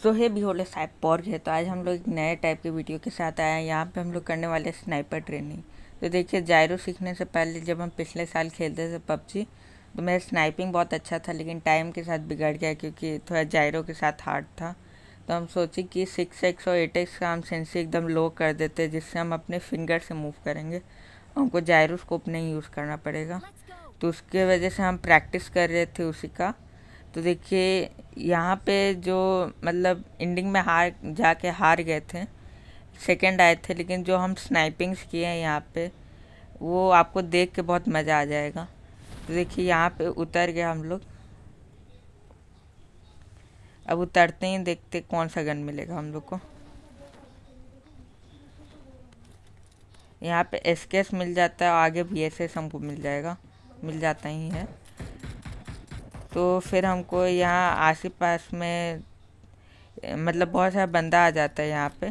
सो हे बिहोले साइप पॉर्ग है तो आज हम लोग एक नए टाइप के वीडियो के साथ आए हैं यहाँ पे हम लोग करने वाले स्नाइपर ट्रेनिंग तो देखिए जायरो सीखने से पहले जब हम पिछले साल खेलते थे पबजी तो मेरा स्नाइपिंग बहुत अच्छा था लेकिन टाइम के साथ बिगड़ गया क्योंकि थोड़ा जायरो के साथ हार्ड था तो हम सोचे कि सिक्स एक्स और एट एक्स का हम सेंसी एकदम लो कर देते जिससे हम अपने फिंगर से मूव करेंगे हमको जायरोस्कोप नहीं यूज़ करना पड़ेगा तो उसके वजह से हम प्रैक्टिस कर रहे थे उसी का तो देखिए यहाँ पे जो मतलब एंडिंग में हार जाके हार गए थे सेकंड आए थे लेकिन जो हम स्नाइपिंग्स किए हैं यहाँ पे वो आपको देख के बहुत मज़ा आ जाएगा तो देखिए यहाँ पे उतर गए हम लोग अब उतरते ही देखते कौन सा गन मिलेगा हम लोग को यहाँ पे एस मिल जाता है आगे भी एस एस हमको मिल जाएगा मिल जाता ही है तो फिर हमको यहाँ आस पास में मतलब बहुत सारा बंदा आ जाता है यहाँ पे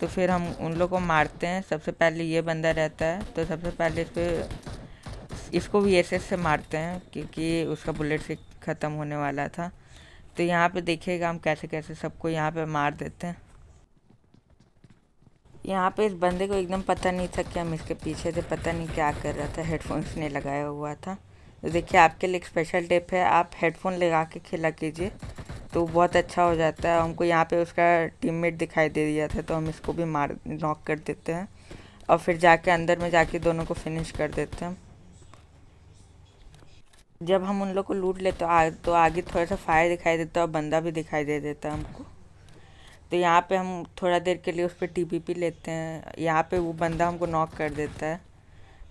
तो फिर हम उन लोग को मारते हैं सबसे पहले ये बंदा रहता है तो सबसे पहले इस इसको भी एस से मारते हैं क्योंकि उसका बुलेट से ख़त्म होने वाला था तो यहाँ पे देखिएगा हम कैसे कैसे सबको यहाँ पे मार देते हैं यहाँ पे इस बंदे को एकदम पता नहीं था कि हम इसके पीछे थे पता नहीं क्या कर रहा था हेडफोन्स ने लगाया हुआ था तो देखिए आपके लिए एक स्पेशल टिप है आप हेडफोन लगा के खेला कीजिए तो बहुत अच्छा हो जाता है हमको यहाँ पे उसका टीममेट दिखाई दे दिया था तो हम इसको भी मार नॉक कर देते हैं और फिर जाके अंदर में जाके दोनों को फिनिश कर देते हैं जब हम उन लोग को लूट लेते तो, तो आगे थोड़ा सा फायर दिखाई देता है और बंदा भी दिखाई दे देता है हमको तो यहाँ पे हम थोड़ा देर के लिए उस पर टी पी लेते हैं यहाँ पे वो बंदा हमको नॉक कर देता है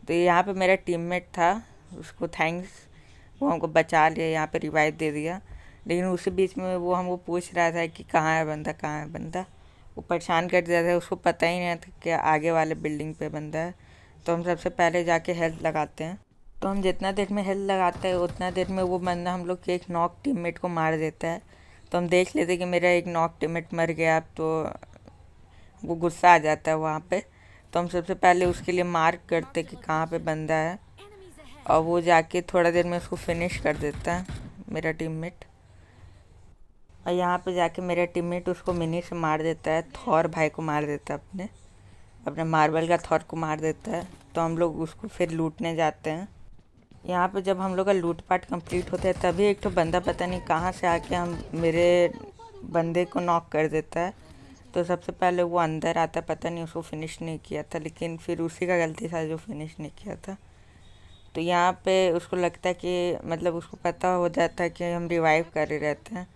तो यहाँ पे मेरा टीममेट था उसको थैंक्स वो हमको बचा लिया यहाँ पे रिवाइव दे दिया लेकिन उसी बीच में वो हमको पूछ रहा था कि कहाँ है बंदा कहाँ है बंदा वो परेशान कर दिया था उसको पता ही नहीं था कि आगे वाले बिल्डिंग पे बंदा है तो हम सबसे पहले जाके हेल्थ लगाते हैं तो हम जितना देर में हेल्थ लगाते हैं उतना देर में वो बंदा हम लोग के एक नॉक टीममेट को मार देता है तो हम देख लेते कि मेरा एक नॉक टिमिट मर गया तो वो गुस्सा आ जाता है वहाँ पे तो हम सबसे पहले उसके लिए मार्क करते कि कहाँ पे बंदा है और वो जाके थोड़ा देर में उसको फिनिश कर देता है मेरा टीममेट और यहाँ पे जाके मेरा टीममेट उसको मिनी से मार देता है थौर भाई को मार देता है अपने अपने मार्बल का थौर को मार देता है तो हम लोग उसको फिर लूटने जाते हैं यहाँ पे जब हम लोग का लूटपाट कंप्लीट होता है तभी एक तो बंदा पता नहीं कहाँ से आके हम मेरे बंदे को नॉक कर देता है तो सबसे पहले वो अंदर आता है पता नहीं उसको फिनिश नहीं किया था लेकिन फिर उसी का गलती था जो फिनिश नहीं किया था तो यहाँ पे उसको लगता है कि मतलब उसको पता हो जाता है कि हम रिवाइव कर ही रहते हैं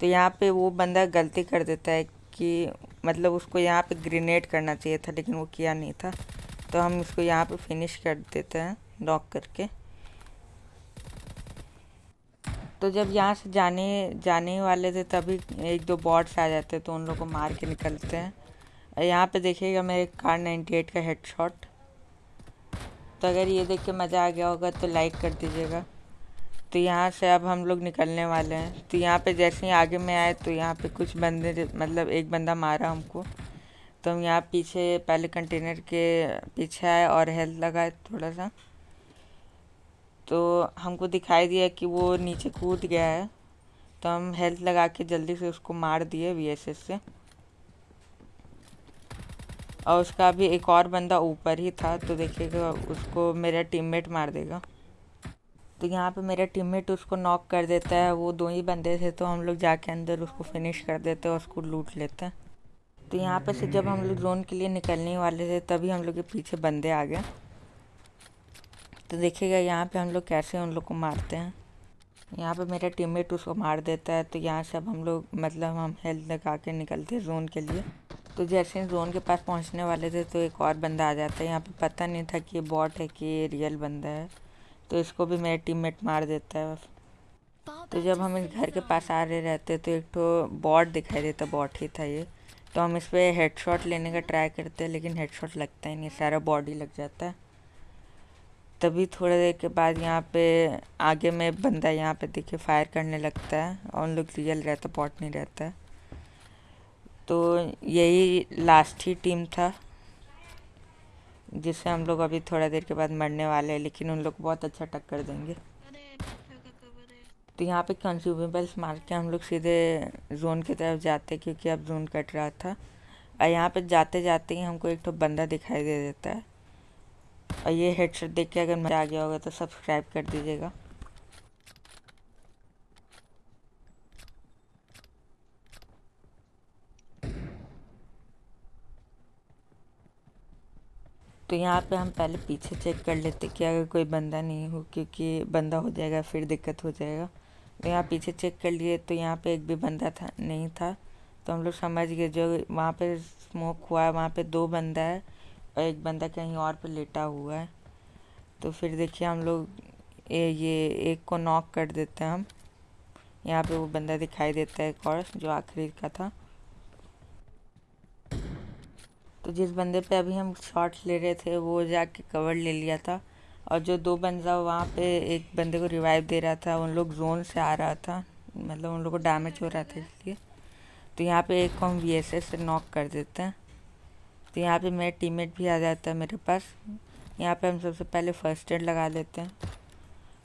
तो यहाँ पे वो बंदा गलती कर देता है कि मतलब उसको यहाँ पे ग्रेनेड करना चाहिए था लेकिन वो किया नहीं था तो हम उसको यहाँ पे फिनिश कर देते हैं नॉक करके तो जब यहाँ से जाने जाने वाले थे तभी एक दो बॉट्स आ जाते तो उन लोग को मार के निकलते हैं यहाँ पे देखिएगा मेरे कार 98 का हेडशॉट तो अगर ये देख के मज़ा आ गया होगा तो लाइक कर दीजिएगा तो यहाँ से अब हम लोग निकलने वाले हैं तो यहाँ पे जैसे ही आगे में आए तो यहाँ पे कुछ बंदे मतलब एक बंदा मारा हमको तो हम यहाँ पीछे पहले कंटेनर के पीछे आए और हेल्थ लगाए थोड़ा सा तो हमको दिखाई दिया कि वो नीचे कूद गया है तो हम हेल्थ लगा के जल्दी से उसको मार दिए वी से और उसका अभी एक और बंदा ऊपर ही था तो देखिएगा उसको मेरा टीममेट मार देगा तो यहाँ पे मेरा टीममेट उसको नॉक कर देता है वो दो ही बंदे थे तो हम लोग जाके अंदर उसको फिनिश कर देते हैं और उसको लूट लेते हैं तो यहाँ पे से जब हम लोग जोन के लिए निकलने वाले थे तभी हम लोग के पीछे बंदे आ गए तो देखिएगा यहाँ पे हम लोग कैसे उन लोग को मारते हैं यहाँ पे मेरा टीममेट उसको मार देता है तो यहाँ से अब हम लोग मतलब हम हेल्थ लगा के निकलते हैं जोन के लिए तो जैसे ही जोन के पास पहुँचने वाले थे तो एक और बंदा आ जाता है यहाँ पर पता नहीं था कि ये बॉट है कि ये रियल बंदा है तो इसको भी मेरा टीम मार देता है तो जब हम इस घर के पास आ रहे रहते तो एक तो बॉट दिखाई देता बॉट ही था ये तो हम इस पर हेड लेने का ट्राई करते हैं लेकिन हेड लगता ही नहीं सारा बॉडी लग जाता है तभी थोड़ा देर के बाद यहाँ पे आगे में बंदा यहाँ पे देखिए फायर करने लगता है और उन लोग रियल रहता बॉट नहीं रहता है तो यही लास्ट ही टीम था जिससे हम लोग अभी थोड़ा देर के बाद मरने वाले हैं लेकिन उन लोग बहुत अच्छा टक्कर देंगे तो यहाँ पे कंज्यूमेबल्स मार के हम लोग सीधे जोन की तरफ जाते क्योंकि अब जोन कट रहा था और यहाँ पे जाते जाते ही हमको एक तो बंदा दिखाई दे देता है और ये हेडशॉट देख के अगर मज़ा आ गया होगा तो सब्सक्राइब कर दीजिएगा तो यहाँ पे हम पहले पीछे चेक कर लेते कि अगर कोई बंदा नहीं हो क्योंकि बंदा हो जाएगा फिर दिक्कत हो जाएगा तो यहाँ पीछे चेक कर लिए तो यहाँ पे एक भी बंदा था नहीं था तो हम लोग समझ गए जो वहाँ पे स्मोक हुआ है वहाँ पे दो बंदा है और एक बंदा कहीं और पे लेटा हुआ है तो फिर देखिए हम लोग ये ये एक को नॉक कर देते हैं हम यहाँ पे वो बंदा दिखाई देता है एक और जो आखिरी का था तो जिस बंदे पे अभी हम शॉट ले रहे थे वो जाके कवर ले लिया था और जो दो बंदा वहाँ पे एक बंदे को रिवाइव दे रहा था उन लोग जोन से आ रहा था मतलब उन लोग को डैमेज हो रहा था इसलिए तो यहाँ पे एक को हम वी से नॉक कर देते हैं तो यहाँ पे मेरा टीममेट भी आ जाता है मेरे पास यहाँ पे हम सबसे पहले फर्स्ट एड लगा लेते हैं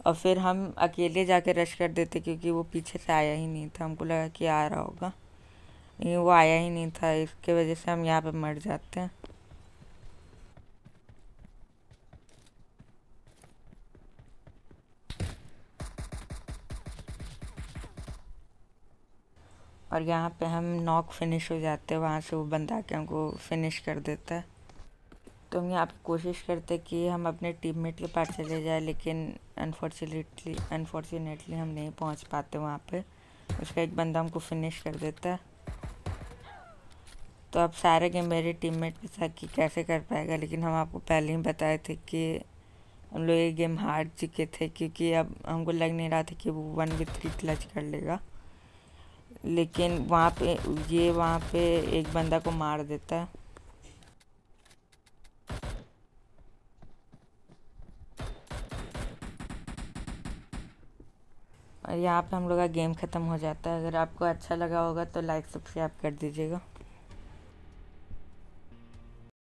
और फिर हम अकेले जाके रश कर देते क्योंकि वो पीछे से आया ही नहीं था हमको लगा कि आ रहा होगा लेकिन वो आया ही नहीं था इसके वजह से हम यहाँ पे मर जाते हैं और यहाँ पे हम नॉक फिनिश हो जाते हैं वहाँ से वो बंदा के हमको फिनिश कर देता है तो हम यहाँ पर कोशिश करते कि हम अपने टीममेट के पास चले जाए लेकिन अनफॉर्चुनेटली अनफॉर्चुनेटली हम नहीं पहुँच पाते वहाँ पर उसका एक बंदा हमको फिनिश कर देता है तो आप सारे गेम मेरे टीममेट के साथ कि कैसे कर पाएगा लेकिन हम आपको पहले ही बताए थे कि हम लोग ये गेम हार चुके थे क्योंकि अब हमको लग नहीं रहा था कि वो वन विथ थ्री क्लच कर लेगा लेकिन वहाँ पे ये वहाँ पे एक बंदा को मार देता है और यहाँ पे हम लोग का गेम ख़त्म हो जाता है अगर आपको अच्छा लगा होगा तो लाइक सब्सक्राइब कर दीजिएगा